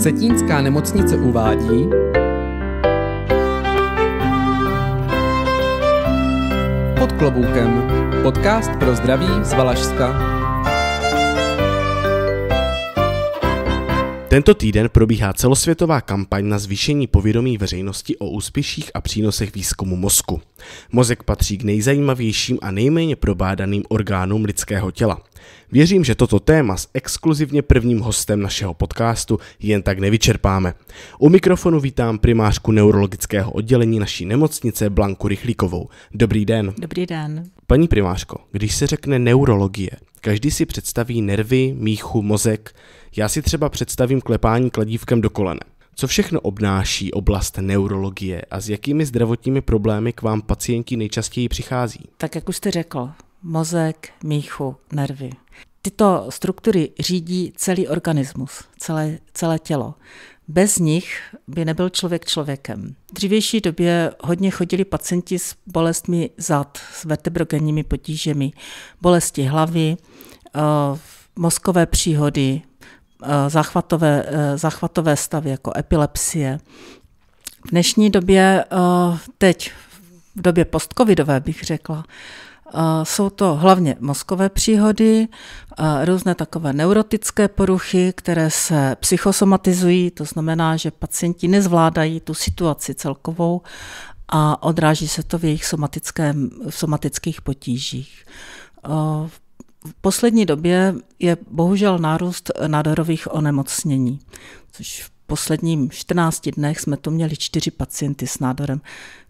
Vsetínská nemocnice uvádí, pod kloboukem. Podcast pro zdraví z Valašska. Tento týden probíhá celosvětová kampaň na zvýšení povědomí veřejnosti o úspěších a přínosech výzkumu mozku. Mozek patří k nejzajímavějším a nejméně probádaným orgánům lidského těla. Věřím, že toto téma s exkluzivně prvním hostem našeho podcastu jen tak nevyčerpáme. U mikrofonu vítám primářku neurologického oddělení naší nemocnice Blanku Rychlíkovou. Dobrý den. Dobrý den. Paní primářko, když se řekne neurologie, Každý si představí nervy, míchu, mozek. Já si třeba představím klepání kladívkem do kolene. Co všechno obnáší oblast neurologie a s jakými zdravotními problémy k vám pacienti nejčastěji přichází? Tak jak už jste řekl, mozek, míchu, nervy. Tyto struktury řídí celý organismus, celé, celé tělo. Bez nich by nebyl člověk člověkem. V dřívější době hodně chodili pacienti s bolestmi zad, s vertebrogenními potížemi, bolesti hlavy, eh, mozkové příhody, eh, záchvatové, eh, záchvatové stavy jako epilepsie. V dnešní době, teď v době postcovidové bych řekla, jsou to hlavně mozkové příhody, různé takové neurotické poruchy, které se psychosomatizují, to znamená, že pacienti nezvládají tu situaci celkovou a odráží se to v jejich somatickém, somatických potížích. V poslední době je bohužel nárůst nádorových onemocnění, což v posledním 14 dnech jsme tu měli čtyři pacienty s nádorem,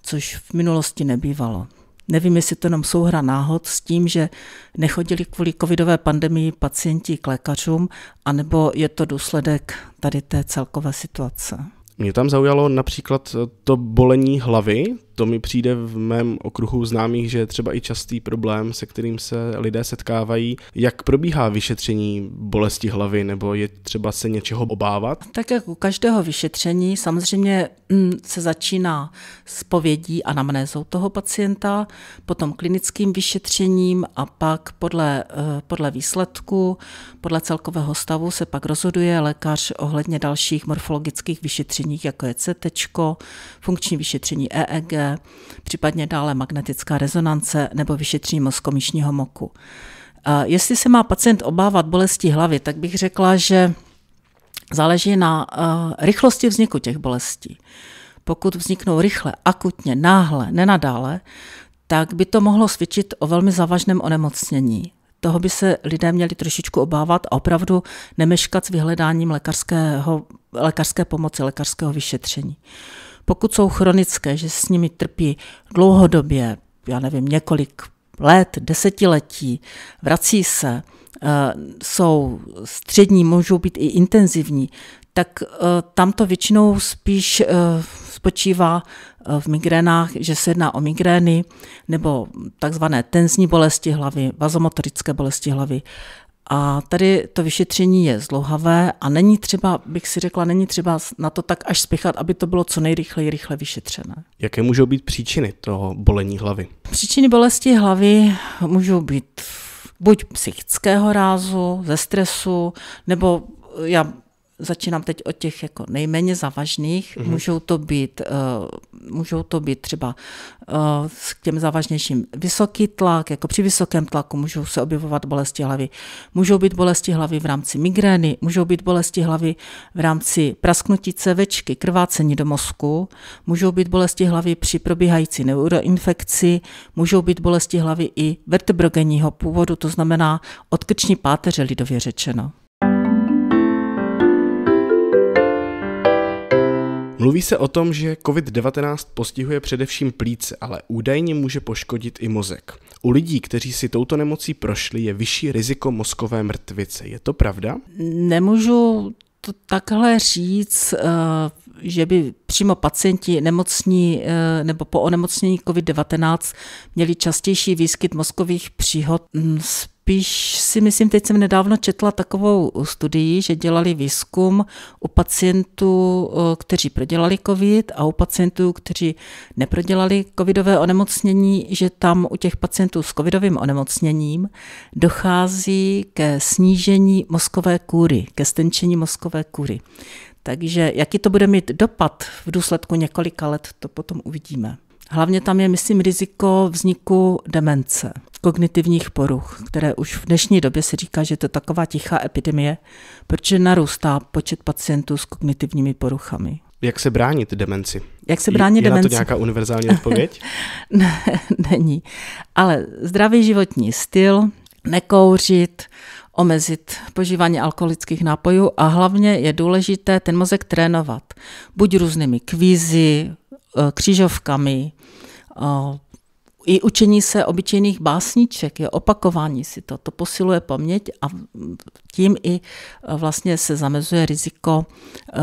což v minulosti nebývalo. Nevím, jestli to jenom souhra náhod s tím, že nechodili kvůli covidové pandemii pacienti k lékařům, anebo je to důsledek tady té celkové situace. Mě tam zaujalo například to bolení hlavy, to mi přijde v mém okruhu známých, že je třeba i častý problém, se kterým se lidé setkávají. Jak probíhá vyšetření bolesti hlavy, nebo je třeba se něčeho obávat? Tak jako každého vyšetření samozřejmě mm, se začíná s povědí a namnézou toho pacienta, potom klinickým vyšetřením a pak podle, eh, podle výsledku, podle celkového stavu se pak rozhoduje lékař ohledně dalších morfologických vyšetření, jako je CT, funkční vyšetření EEG, případně dále magnetická rezonance nebo vyšetření mozkomíšního moku. Jestli se má pacient obávat bolesti hlavy, tak bych řekla, že záleží na eh, rychlosti vzniku těch bolestí. Pokud vzniknou rychle, akutně, náhle, nenadále, tak by to mohlo svědčit o velmi závažném onemocnění. Toho by se lidé měli trošičku obávat a opravdu nemeškat s vyhledáním lékařského, lékařské pomoci, lékařského vyšetření. Uh, pokud jsou chronické, že s nimi trpí dlouhodobě, já nevím, několik let, desetiletí, vrací se, eh, jsou střední, můžou být i intenzivní, tak eh, tam to většinou spíš eh, spočívá v migrénách, že se jedná o migrény nebo takzvané tenzní bolesti hlavy, vazomotorické bolesti hlavy, a tady to vyšetření je zlouhavé a není třeba, bych si řekla, není třeba na to tak až spěchat, aby to bylo co nejrychleji rychle vyšetřené. Jaké můžou být příčiny toho bolení hlavy? Příčiny bolesti hlavy můžou být buď psychického rázu, ze stresu, nebo já začínám teď od těch jako nejméně závažných. Mm-hmm. Můžou to být uh, můžou to být třeba uh, k těm závažnějším vysoký tlak, jako při vysokém tlaku můžou se objevovat bolesti hlavy. Můžou být bolesti hlavy v rámci migrény, můžou být bolesti hlavy v rámci prasknutí cevečky, krvácení do mozku, můžou být bolesti hlavy při probíhající neuroinfekci, můžou být bolesti hlavy i vertebrogenního původu, to znamená od krční páteře lidově řečeno. Mluví se o tom, že COVID-19 postihuje především plíce, ale údajně může poškodit i mozek. U lidí, kteří si touto nemocí prošli, je vyšší riziko mozkové mrtvice. Je to pravda? Nemůžu to takhle říct, eh, že by přímo pacienti nemocní eh, nebo po onemocnění COVID-19 měli častější výskyt mozkových příhod mm, Spíš si myslím, teď jsem nedávno četla takovou studii, že dělali výzkum u pacientů, eh, kteří prodělali COVID a u pacientů, kteří neprodělali covidové onemocnění, že tam u těch pacientů s covidovým onemocněním dochází ke snížení mozkové kůry, ke stenčení mozkové kůry. Takže jaký to bude mít dopad v důsledku několika let, to potom uvidíme. Hlavně tam je, myslím, riziko vzniku demence, kognitivních poruch, které už v dnešní době se říká, že to je taková tichá epidemie, protože narůstá počet pacientů s kognitivními poruchami. Jak se bránit demenci? Jak se bránit je, demenci? Je na to nějaká univerzální odpověď? ne, není. Ale zdravý životní styl, nekouřit, omezit požívání alkoholických nápojů a hlavně je důležité ten mozek trénovat. Buď různými kvízy, Eh, křížovkami eh, i učení se obyčejných básniček, je opakování si to, to posiluje paměť a tím i eh, vlastně se zamezuje riziko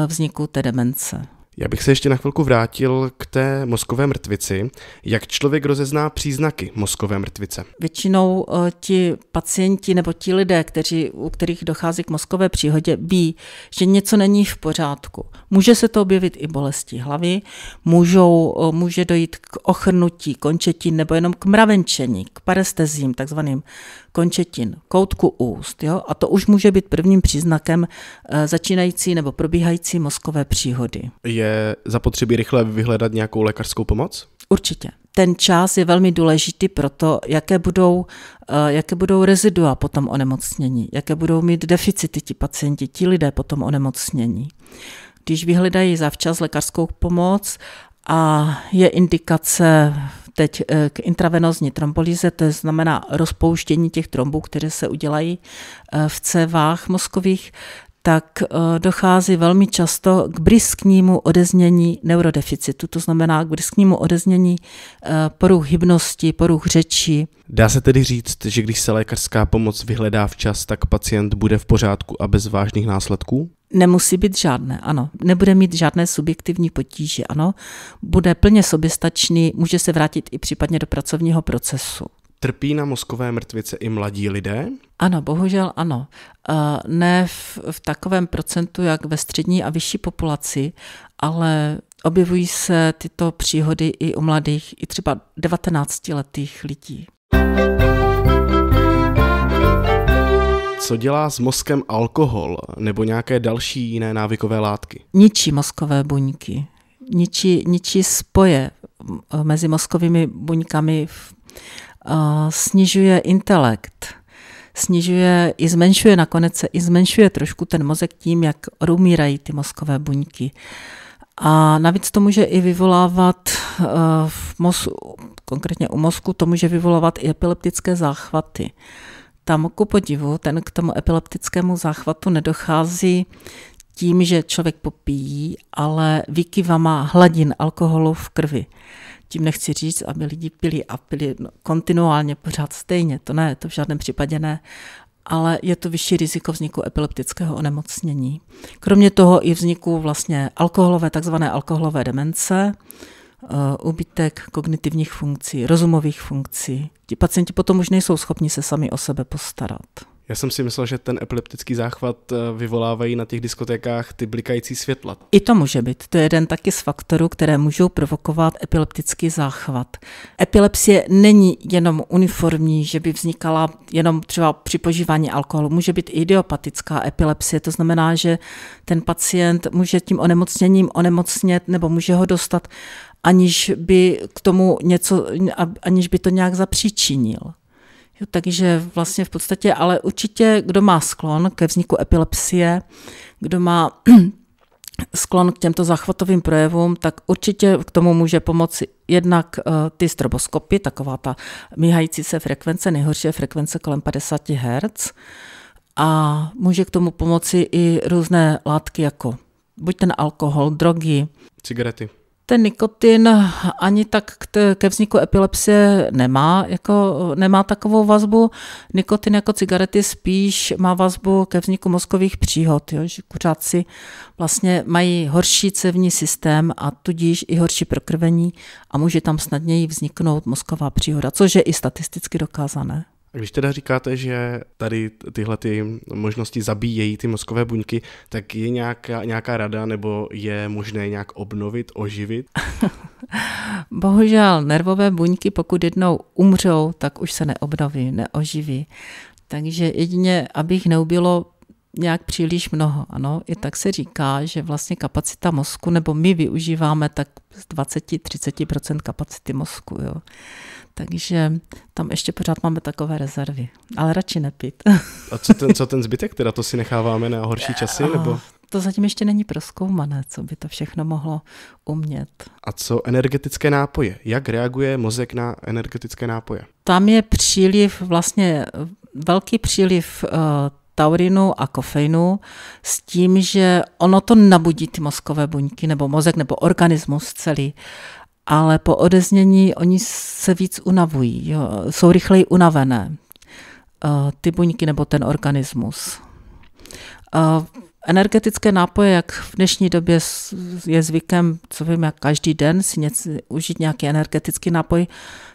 vzniku té demence. Já bych se ještě na chvilku vrátil k té mozkové mrtvici. Jak člověk rozezná příznaky mozkové mrtvice? Většinou eh, ti pacienti nebo ti lidé, kteří, u kterých dochází k mozkové příhodě, ví, že něco není v pořádku. Může se to objevit i bolesti hlavy, můžou, eh, může dojít k ochrnutí končetin nebo jenom k mravenčení, k parestezím, takzvaným končetin, koutku úst. Jo? A to už může být prvním příznakem eh, začínající nebo probíhající mozkové příhody. Je je zapotřebí rychle vyhledat nějakou lékařskou pomoc? Určitě. Ten čas je velmi důležitý pro to, jaké budou, eh, jaké budou rezidua po tom onemocnění, jaké budou mít deficity ti pacienti, ti lidé po tom onemocnění. Když vyhledají zavčas lékařskou pomoc a je indikace teď eh, k intravenozní trombolize, to znamená rozpouštění těch trombů, které se udělají eh, v cévách mozkových, tak eh, dochází velmi často k brisknímu odeznění neurodeficitu, to znamená k brisknímu odeznění eh, poruch hybnosti, poruch řeči. Dá se tedy říct, že když se lékařská pomoc vyhledá včas, tak pacient bude v pořádku a bez vážných následků? Nemusí být žádné, ano. Nebude mít žádné subjektivní potíže, ano. Bude plně soběstačný, může se vrátit i případně do pracovního procesu. Trpí na mozkové mrtvice i mladí lidé? Ano, bohužel ano. Eh, ne v, v takovém procentu, jak ve střední a vyšší populaci, ale objevují se tyto příhody i u mladých, i třeba 19-letých lidí. Co dělá s mozkem alkohol nebo nějaké další jiné návykové látky? Ničí mozkové buňky, ničí, ničí spoje mezi mozkovými buňkami v snižuje intelekt, snižuje i zmenšuje nakonec se i zmenšuje trošku ten mozek tím, jak odumírají ty mozkové buňky. A navíc to může i vyvolávat eh, v mozku, konkrétně u mozku, to může vyvolávat i epileptické záchvaty. Tam ku podivu, ten k tomu epileptickému záchvatu nedochází tím, že člověk popíjí, ale výkyvama hladin alkoholu v krvi. Tím nechci říct, aby lidi pili a pili kontinuálně pořád stejně, to ne, to v žádném případě ne, ale je to vyšší riziko vzniku epileptického onemocnění. Kromě toho i vzniku vlastně alkoholové, takzvané alkoholové demence, ubytek eh, kognitivních funkcí, rozumových funkcí. Ti pacienti potom už nejsou schopni se sami o sebe postarat. Já jsem si myslel, že ten epileptický záchvat eh, vyvolávají na těch diskotékách ty blikající světla. I to může být. To je jeden taky z faktorů, které můžou provokovat epileptický záchvat. Epilepsie není jenom uniformní, že by vznikala jenom třeba při požívání alkoholu. Může být i idiopatická epilepsie, to znamená, že ten pacient může tím onemocněním onemocnět nebo může ho dostat aniž by k tomu něco, aniž by to nějak zapříčinil. Jo, takže vlastně v podstatě, ale určitě, kdo má sklon ke vzniku epilepsie, kdo má sklon k těmto záchvatovým projevům, tak určitě k tomu může pomoci jednak eh, ty stroboskopy, taková ta míhající se frekvence, nejhorší je frekvence kolem 50 Hz, a může k tomu pomoci i různé látky jako buď ten alkohol, drogy. Cigarety ten nikotin ani tak ke vzniku epilepsie nemá, jako, nemá takovou vazbu. Nikotin jako cigarety spíš má vazbu ke vzniku mozkových příhod, jo, že kuřáci vlastně mají horší cévní systém a tudíž i horší prokrvení a může tam snadněji vzniknout mozková příhoda, což je i statisticky dokázané. A když teda říkáte, že tady tyhle ty možnosti zabíjejí ty mozkové buňky, tak je nějaká, nějaká rada nebo je možné nějak obnovit, oživit? Bohužel nervové buňky, pokud jednou umřou, tak už se neobnoví, neoživí. Takže jedině, abych neubilo nějak příliš mnoho. Ano, i tak se říká, že vlastně kapacita mozku, nebo my využíváme tak z 20-30% kapacity mozku. Jo. Takže tam ještě pořád máme takové rezervy, ale radši nepít. A co ten, co ten zbytek, teda to si necháváme na horší časy? Nebo? To zatím ještě není proskoumané, co by to všechno mohlo umět. A co energetické nápoje? Jak reaguje mozek na energetické nápoje? Tam je příliv, vlastně velký příliv uh, taurinu a kofeinu s tím, že ono to nabudí ty mozkové buňky nebo mozek nebo organismus celý ale po odeznění oni se víc unavují, jo. jsou rychleji unavené, eh, ty buňky nebo ten organismus. Eh, energetické nápoje, jak v dnešní době je zvykem, co vím, jak každý den si něco, užít nějaký energetický nápoj,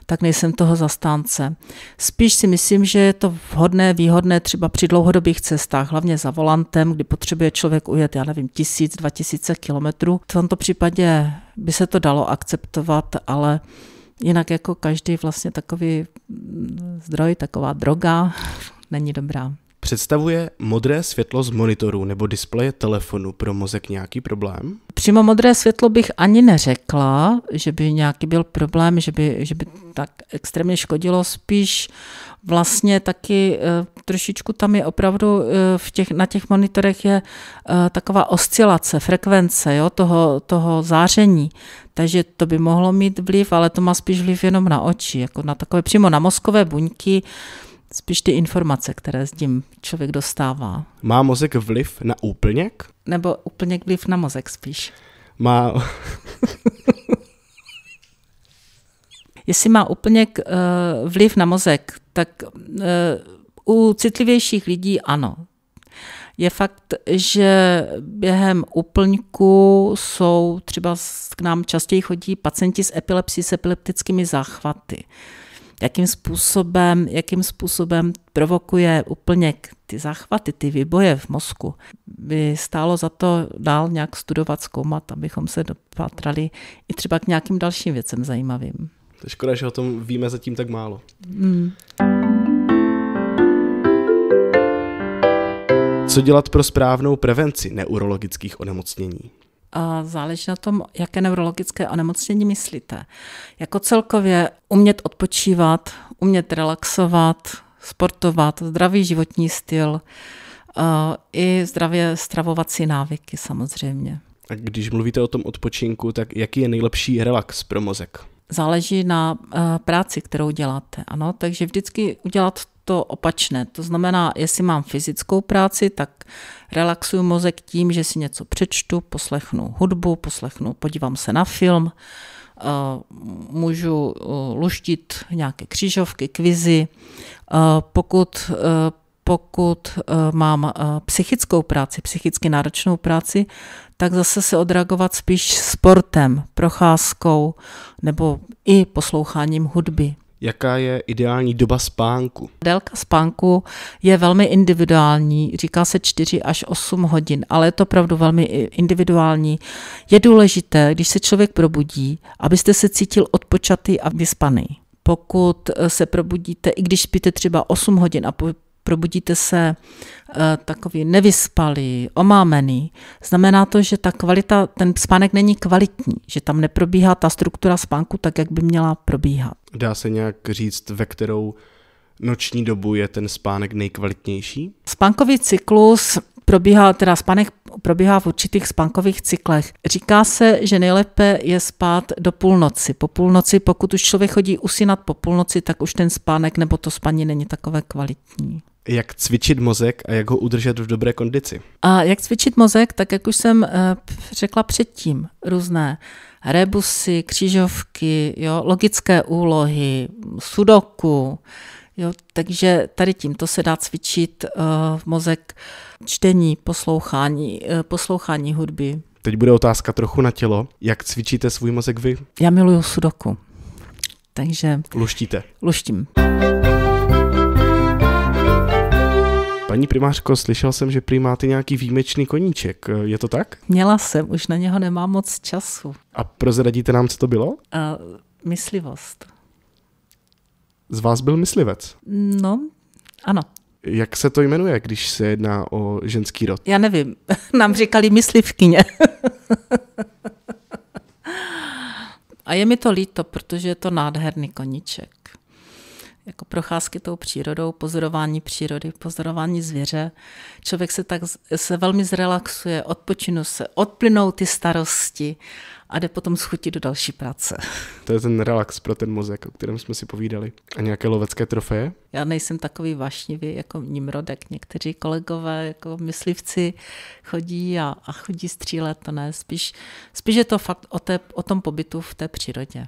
tak nejsem toho zastánce. Spíš si myslím, že je to vhodné, výhodné třeba při dlouhodobých cestách, hlavně za volantem, kdy potřebuje člověk ujet, já nevím, tisíc, dva tisíce kilometrů. V tomto případě by se to dalo akceptovat, ale jinak jako každý vlastně takový mm, zdroj, taková droga není dobrá. Představuje modré světlo z monitoru nebo displeje telefonu pro mozek nějaký problém? Přímo modré světlo bych ani neřekla, že by nějaký byl problém, že by, že by tak extrémně škodilo. Spíš vlastně taky eh, trošičku tam je opravdu eh, v těch, na těch monitorech je eh, taková oscilace, frekvence jo, toho, toho záření. Takže to by mohlo mít vliv, ale to má spíš vliv jenom na oči, jako na takové přímo na mozkové buňky spíš ty informace, které s tím člověk dostává. Má mozek vliv na úplněk? Nebo úplněk vliv na mozek spíš. Má... Jestli má úplněk eh, vliv na mozek, tak eh, u citlivějších lidí ano. Je fakt, že během úplňku jsou třeba k nám častěji chodí pacienti s epilepsí, s epileptickými záchvaty jakým způsobem, jakým způsobem provokuje úplně ty záchvaty, ty výboje v mozku. By stálo za to dál nějak studovat, zkoumat, abychom se dopatrali i třeba k nějakým dalším věcem zajímavým. To je škoda, že o tom víme zatím tak málo. Mm. Co dělat pro správnou prevenci neurologických onemocnění? a záleží na tom, jaké neurologické onemocnění myslíte. Jako celkově umět odpočívat, umět relaxovat, sportovat, zdravý životní styl i zdravě stravovací návyky samozřejmě. A když mluvíte o tom odpočinku, tak jaký je nejlepší relax pro mozek? Záleží na práci, kterou děláte. Ano, takže vždycky udělat to opačné. To znamená, jestli mám fyzickou práci, tak relaxuju mozek tím, že si něco přečtu, poslechnu hudbu, poslechnu, podívám se na film, eh, můžu eh, luštit nějaké křižovky, kvizy. Eh, pokud, pokud mám psychickou práci, psychicky náročnou práci, tak zase se odreagovat spíš sportem, procházkou nebo i posloucháním hudby jaká je ideální doba spánku? Délka spánku je velmi individuální, říká se 4 až 8 hodin, ale je to opravdu velmi individuální. Je důležité, když se člověk probudí, abyste se cítil odpočatý a vyspaný. Pokud se probudíte, i když spíte třeba 8 hodin a probudíte se eh, takový nevyspalý, omámený, znamená to, že ta kvalita, ten spánek není kvalitní, že tam neprobíhá ta struktura spánku tak, jak by měla probíhat. Dá se nějak říct, ve kterou noční dobu je ten spánek nejkvalitnější? Spánkový cyklus probíhá, teda spánek probíhá v určitých spánkových cyklech. Říká se, že nejlépe je spát do půlnoci. Po půlnoci, pokud už člověk chodí usínat po půlnoci, tak už ten spánek nebo to spaní není takové kvalitní. Jak cvičit mozek a jak ho udržet v dobré kondici? A jak cvičit mozek, tak jak už jsem eh, řekla předtím, různé rebusy, křížovky, jo, logické úlohy, sudoku, Jo, takže tady tímto se dá cvičit uh, mozek čtení, poslouchání, uh, poslouchání hudby. Teď bude otázka trochu na tělo. Jak cvičíte svůj mozek vy? Já miluju sudoku. Takže... Luštíte? Luštím. Paní primářko, slyšel jsem, že prý máte nějaký výjimečný koníček. Je to tak? Měla jsem, už na něho nemám moc času. A prozradíte nám, co to bylo? Uh, myslivost z vás byl myslivec. No, ano. Jak se to jmenuje, když se jedná o ženský rod? Já nevím, nám říkali myslivkyně. A je mi to líto, protože je to nádherný koníček. Jako procházky tou přírodou, pozorování přírody, pozorování zvěře. Člověk se tak se velmi zrelaxuje, odpočinu se, odplynou ty starosti a jde potom schutí do další práce. To je ten relax pro ten mozek, o kterém jsme si povídali. A nějaké lovecké trofeje? Já nejsem takový vášnivý jako Nimrodek. Někteří kolegové jako myslivci chodí a, a chodí střílet, to ne. Spíš, spíš je to fakt o, té, o tom pobytu v té přírodě.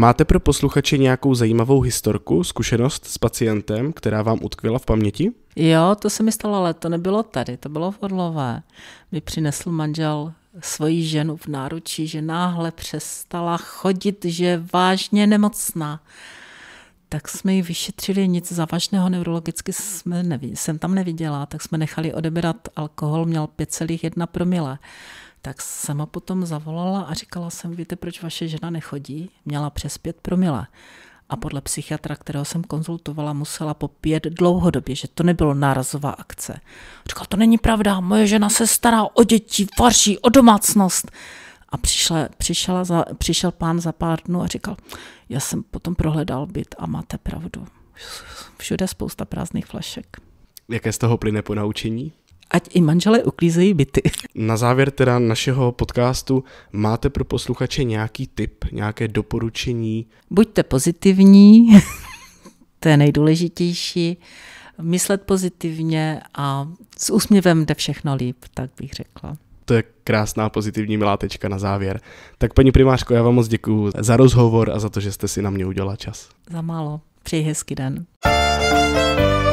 Máte pro posluchače nějakou zajímavou historku, zkušenost s pacientem, která vám utkvěla v paměti? Jo, to se mi stalo, ale to nebylo tady, to bylo v Orlové. Mi přinesl manžel svoji ženu v náručí, že náhle přestala chodit, že je vážně nemocná. Tak jsme ji vyšetřili, nic závažného neurologicky jsme nevi, jsem tam neviděla, tak jsme nechali odebrat alkohol, měl 5,1 promile tak ho potom zavolala a říkala jsem, víte, proč vaše žena nechodí? Měla přes pět promile. A podle psychiatra, kterého jsem konzultovala, musela pět dlouhodobě, že to nebylo nárazová akce. Říkala, to není pravda, moje žena se stará o děti, vaří, o domácnost. A přišla, přišla za, přišel pán za pár dnů a říkal, já jsem potom prohledal byt a máte pravdu. Všude spousta prázdných flašek. Jaké z toho plyne po naučení? ať i manželé uklízejí byty. Na závěr teda našeho podcastu máte pro posluchače nějaký tip, nějaké doporučení? Buďte pozitivní, to je nejdůležitější, myslet pozitivně a s úsměvem jde všechno líp, tak bych řekla. To je krásná pozitivní milátečka na závěr. Tak paní primářko, já vám moc děkuji za rozhovor a za to, že jste si na mě udělala čas. Za málo. Přeji hezký den.